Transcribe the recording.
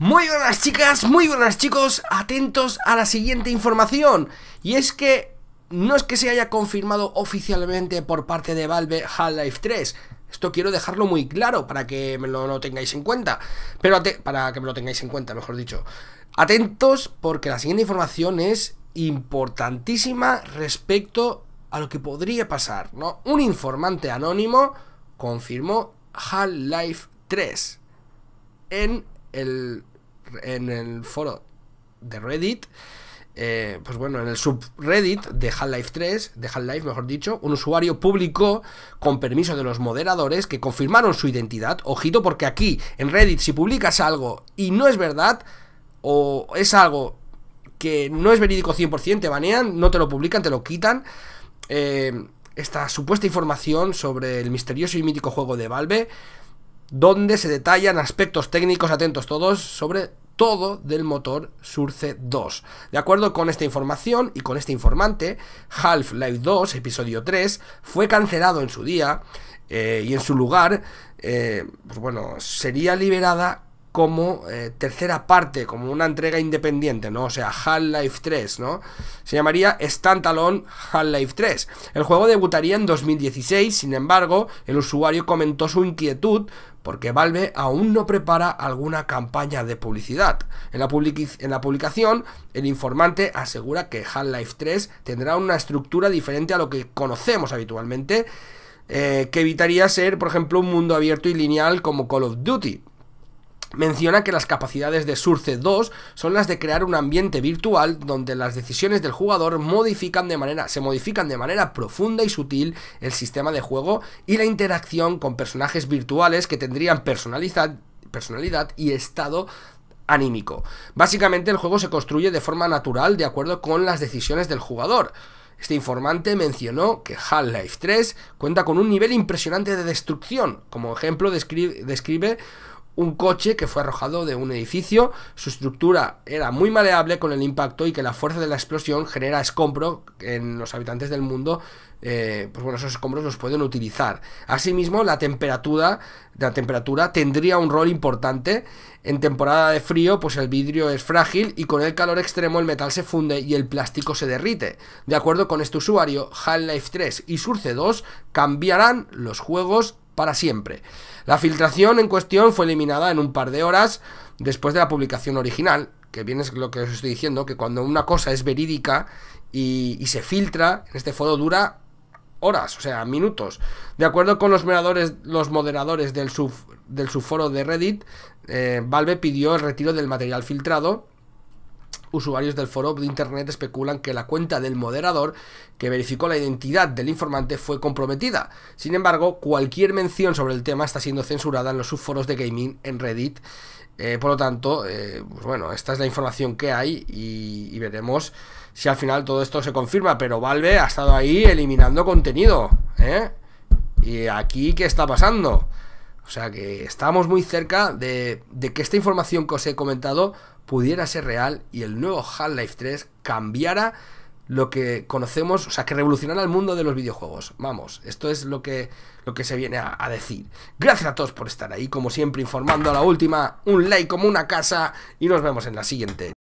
Muy buenas chicas, muy buenas chicos, atentos a la siguiente información. Y es que no es que se haya confirmado oficialmente por parte de Valve Half-Life 3. Esto quiero dejarlo muy claro para que me lo, tengáis en cuenta. Pero para que me lo tengáis en cuenta, mejor dicho. Atentos porque la siguiente información es importantísima respecto a lo que podría pasar, ¿no? Un informante anónimo confirmó Half-Life 3 en el, en el foro de Reddit, eh, pues bueno, en el subreddit de Half-Life 3, de Half-Life mejor dicho, un usuario publicó, con permiso de los moderadores, que confirmaron su identidad. Ojito, porque aquí, en Reddit, si publicas algo y no es verdad, o es algo que no es verídico 100%, te banean, no te lo publican, te lo quitan. Eh, esta supuesta información sobre el misterioso y mítico juego de Valve donde se detallan aspectos técnicos, atentos todos, sobre todo del motor Surce 2. De acuerdo con esta información y con este informante, Half-Life 2, episodio 3, fue cancelado en su día eh, y en su lugar, eh, pues bueno, sería liberada como eh, tercera parte, como una entrega independiente, ¿no? O sea, Half-Life 3, ¿no? Se llamaría Standalone Half-Life 3. El juego debutaría en 2016, sin embargo, el usuario comentó su inquietud porque Valve aún no prepara alguna campaña de publicidad. En la, en la publicación, el informante asegura que Half-Life 3 tendrá una estructura diferente a lo que conocemos habitualmente, eh, que evitaría ser, por ejemplo, un mundo abierto y lineal como Call of Duty. Menciona que las capacidades de Surce 2 son las de crear un ambiente virtual donde las decisiones del jugador modifican de manera, se modifican de manera profunda y sutil el sistema de juego y la interacción con personajes virtuales que tendrían personalidad, personalidad y estado anímico. Básicamente el juego se construye de forma natural de acuerdo con las decisiones del jugador. Este informante mencionó que Half-Life 3 cuenta con un nivel impresionante de destrucción. Como ejemplo, describe, describe un coche que fue arrojado de un edificio, su estructura era muy maleable con el impacto y que la fuerza de la explosión genera escombro en los habitantes del mundo, eh, pues bueno, esos escombros los pueden utilizar. Asimismo, la temperatura, la temperatura tendría un rol importante. En temporada de frío, pues el vidrio es frágil y con el calor extremo el metal se funde y el plástico se derrite. De acuerdo con este usuario, Half-Life 3 y Surce 2 cambiarán los juegos para siempre. La filtración en cuestión fue eliminada en un par de horas después de la publicación original, que bien es lo que os estoy diciendo, que cuando una cosa es verídica y, se filtra, en este foro dura horas, o sea, minutos. De acuerdo con los moderadores, los moderadores del, sub, subforo de Reddit, eh, Valve pidió el retiro del material filtrado usuarios del foro de Internet especulan que la cuenta del moderador que verificó la identidad del informante fue comprometida. Sin embargo, cualquier mención sobre el tema está siendo censurada en los subforos de gaming en Reddit. Eh, por lo tanto, eh, pues bueno, esta es la información que hay y, veremos si al final todo esto se confirma. Pero Valve ha estado ahí eliminando contenido. ¿eh? ¿Y aquí qué está pasando? O sea que estamos muy cerca de que esta información que os he comentado pudiera ser real y el nuevo Half-Life 3 cambiara lo que conocemos, o sea, que revolucionara el mundo de los videojuegos. Vamos, esto es lo que, lo que se viene a, decir. Gracias a todos por estar ahí, como siempre, informando a la última, un like como una casa y nos vemos en la siguiente.